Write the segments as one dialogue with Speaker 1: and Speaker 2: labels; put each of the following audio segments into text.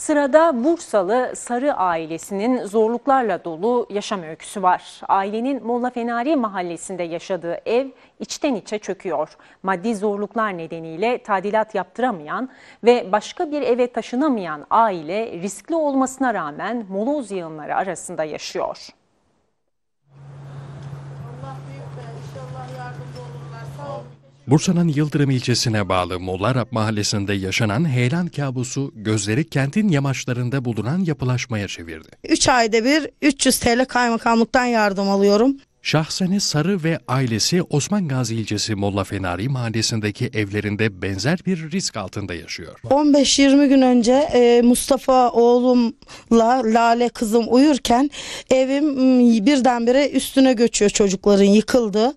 Speaker 1: Sırada Bursalı Sarı ailesinin zorluklarla dolu yaşam öyküsü var. Ailenin Molla Fenari mahallesinde yaşadığı ev içten içe çöküyor. Maddi zorluklar nedeniyle tadilat yaptıramayan ve başka bir eve taşınamayan aile riskli olmasına rağmen moloz yığınları arasında yaşıyor.
Speaker 2: Allah büyük be, inşallah yardımcı olurlar. Sağ olun.
Speaker 3: Bursa'nın Yıldırım ilçesine bağlı Molarap mahallesinde yaşanan heyelan kabusu gözleri kentin yamaçlarında bulunan yapılaşmaya çevirdi.
Speaker 2: 3 ayda bir 300 TL kaymakamlıktan yardım alıyorum.
Speaker 3: Şahseni Sarı ve ailesi Osman Gazi ilçesi Molla Fenari mahallesindeki evlerinde benzer bir risk altında yaşıyor.
Speaker 2: 15-20 gün önce e, Mustafa oğlumla Lale kızım uyurken evim birdenbire üstüne göçüyor çocukların yıkıldı.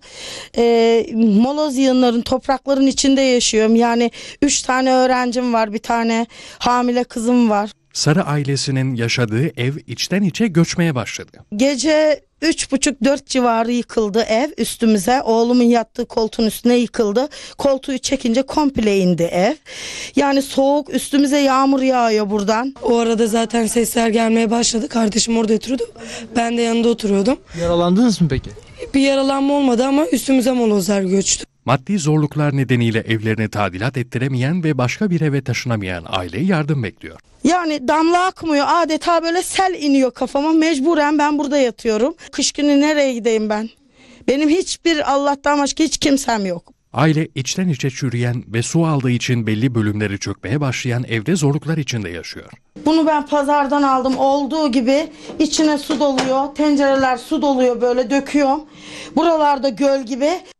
Speaker 2: E, moloz yığınların toprakların içinde yaşıyorum. Yani 3 tane öğrencim var bir tane hamile kızım var.
Speaker 3: Sarı ailesinin yaşadığı ev içten içe göçmeye başladı.
Speaker 2: Gece 3,5-4 civarı yıkıldı ev üstümüze. Oğlumun yattığı koltuğun üstüne yıkıldı. Koltuğu çekince komple indi ev. Yani soğuk üstümüze yağmur yağıyor buradan. O arada zaten sesler gelmeye başladı. Kardeşim orada oturuyordu. Ben de yanında oturuyordum. Yaralandınız mı peki? Bir yaralanma olmadı ama üstümüze molozlar göçtü
Speaker 3: maddi zorluklar nedeniyle evlerini tadilat ettiremeyen ve başka bir eve taşınamayan aile yardım bekliyor.
Speaker 2: Yani damla akmıyor adeta böyle sel iniyor kafama mecburen ben burada yatıyorum. Kış günü nereye gideyim ben? Benim hiçbir Allah'tan başka hiç kimsem yok.
Speaker 3: Aile içten içe çürüyen ve su aldığı için belli bölümleri çökmeye başlayan evde zorluklar içinde yaşıyor.
Speaker 2: Bunu ben pazardan aldım olduğu gibi içine su doluyor, tencereler su doluyor böyle döküyor. Buralarda göl gibi